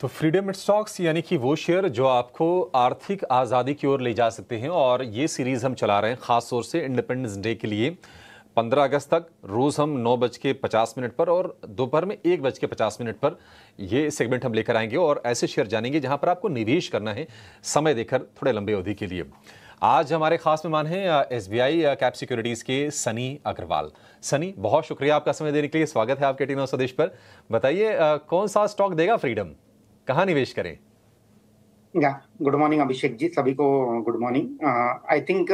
तो freedom stocks यानी कि वो शेयर जो आपको आर्थिक आज़ादी की ओर ले जा सकते हैं और ये सीरीज़ हम चला रहे हैं ख़ास तौर से इंडिपेंडेंस डे के लिए 15 अगस्त तक रोज़ हम नौ बज के पचास मिनट पर और दोपहर में एक बज के पचास मिनट पर ये सेगमेंट हम लेकर आएंगे और ऐसे शेयर जानेंगे जहां पर आपको निवेश करना है समय देकर थोड़े लंबे अवधि के लिए आज हमारे खास मेहमान हैं S B I cap securities के सनी अग्रवाल सनी बहुत शुक्रिया आपका समय देने के लिए स्वागत है आपके टीना स्वदेश पर बताइए कौन सा स्टॉक देगा फ्रीडम कहाँ निवेश करें या गुड मॉर्निंग अभिषेक जी सभी को good morning I think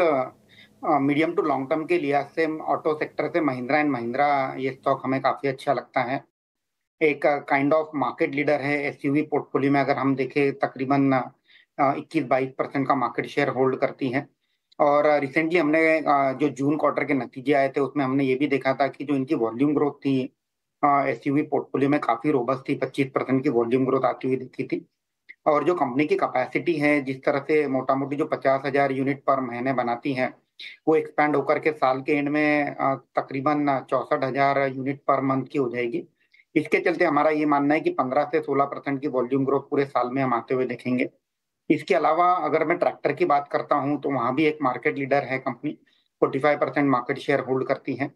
medium to long term के लिहाज से ऑटो सेक्टर से महिंद्रा एंड महिंद्रा ये स्टॉक हमें काफ़ी अच्छा लगता है एक काइंड ऑफ मार्केट लीडर है एस पोर्टफोलियो में अगर हम देखें तकरीबन uh, इक्कीस बाईस परसेंट का मार्केट शेयर होल्ड करती है और रिसेंटली uh, हमने uh, जो जून क्वार्टर के नतीजे आए थे उसमें हमने ये भी देखा था कि जो इनकी वॉल्यूम ग्रोथ थी एस पोर्टफोलियो में काफी रोबस थी पच्चीस परसेंट की वॉल्यूम ग्रोथ आती हुई दिखी थी और जो कंपनी की कैपेसिटी है जिस तरह से मोटा मोटी जो पचास हजार यूनिट पर महीने बनाती है वो एक्सपैंड होकर के साल के एंड में तकरीबन चौसठ हजार यूनिट पर मंथ की हो जाएगी इसके चलते हमारा ये मानना है कि पंद्रह से सोलह परसेंट की वॉल्यूम ग्रोथ पूरे साल में हम आते हुए देखेंगे इसके अलावा अगर मैं ट्रैक्टर की बात करता हूँ तो वहाँ भी एक मार्केट लीडर है company five percent market share hold करती है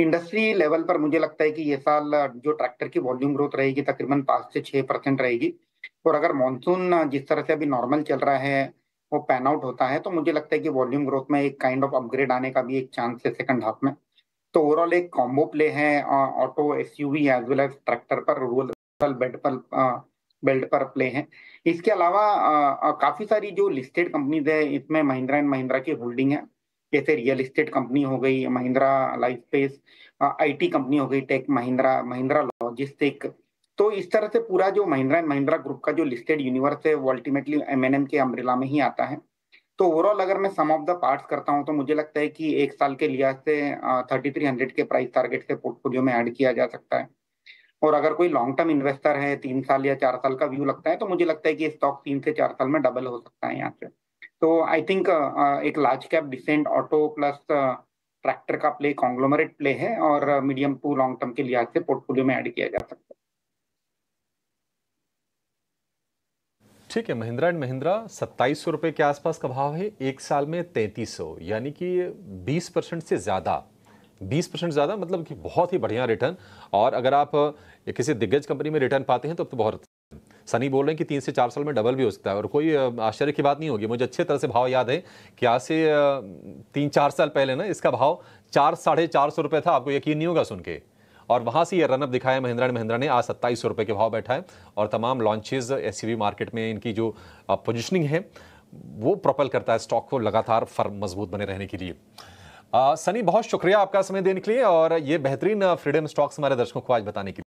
इंडस्ट्री लेवल पर मुझे लगता है कि ये साल जो ट्रैक्टर की वॉल्यूम ग्रोथ रहेगी तकरीबन पाँच से छः परसेंट रहेगी और अगर मानसून जिस तरह से अभी नॉर्मल चल रहा है वो पैन आउट होता है तो मुझे लगता है कि वॉल्यूम ग्रोथ में एक काइंड ऑफ अपग्रेड आने का भी एक चांस है सेकंड हाफ में तो ओवरऑल एक कॉम्बो प्ले है auto S U V as well as tractor पर रूरल बेल्ट पर बेल्ट पर प्ले है इसके अलावा काफ़ी सारी जो लिस्टेड कंपनीज है इसमें महिंद्रा एंड महिंद्रा की होल्डिंग है जैसे रियल इस्टेट कंपनी हो गई Mahindra life space I company हो गई टेक महिंद्रा महिंद्रा लॉजिस्टिक तो इस तरह से पूरा जो महिंद्रा एंड महिंद्रा ग्रुप का जो लिस्टेड यूनिवर्स है वो अल्टीमेटली एम के अम्ब्रेला में ही आता है तो ओवरऑल अगर मैं सम ऑफ द पार्ट्स करता हूँ तो मुझे लगता है कि एक साल के लिहाज से थर्टी थ्री हंड्रेड के प्राइस टारगेट से पोर्टफोलियो में ऐड किया जा सकता है और अगर कोई लॉन्ग टर्म इन्वेस्टर है तीन साल या चार साल का व्यू लगता है तो मुझे लगता है कि स्टॉक तीन से चार साल में डबल हो सकता है यहाँ से तो आई थिंक uh, uh, एक large cap decent auto plus tractor का प्ले कॉन्ग्लोमरेट प्ले है और मीडियम टू लॉन्ग टर्म के लिहाज से पोर्टफोलियो में ऐड किया जा सकता है ठीक है महिंद्रा एंड महिंद्रा सत्ताईस सौ रुपये के आसपास का भाव है एक साल में तैंतीस सौ यानी कि बीस परसेंट से ज़्यादा बीस परसेंट ज़्यादा मतलब कि बहुत ही बढ़िया रिटर्न और अगर आप uh, किसी दिग्गज कंपनी में रिटर्न पाते हैं तो, तो बहुत सनी बोल रहे हैं कि तीन से चार साल में डबल भी हो सकता है और कोई आश्चर्य की बात नहीं होगी मुझे अच्छे तरह से भाव याद है कि आज से तीन चार साल पहले ना इसका भाव चार साढ़े चार सौ रुपये था आपको यकीन नहीं होगा सुन के और वहाँ से ये रनअप दिखाया महिंद्रा ने महिंद्रा ने आज सत्ताईस सौ रुपये के भाव बैठा है और तमाम लॉन्चेज एस मार्केट में इनकी जो पोजिशनिंग है वो प्रोपल करता है स्टॉक को लगातार फर्म मजबूत बने रहने के लिए सनी बहुत शुक्रिया आपका समय देने के लिए और ये बेहतरीन फ्रीडम स्टॉक्स हमारे दर्शकों को आज बताने के लिए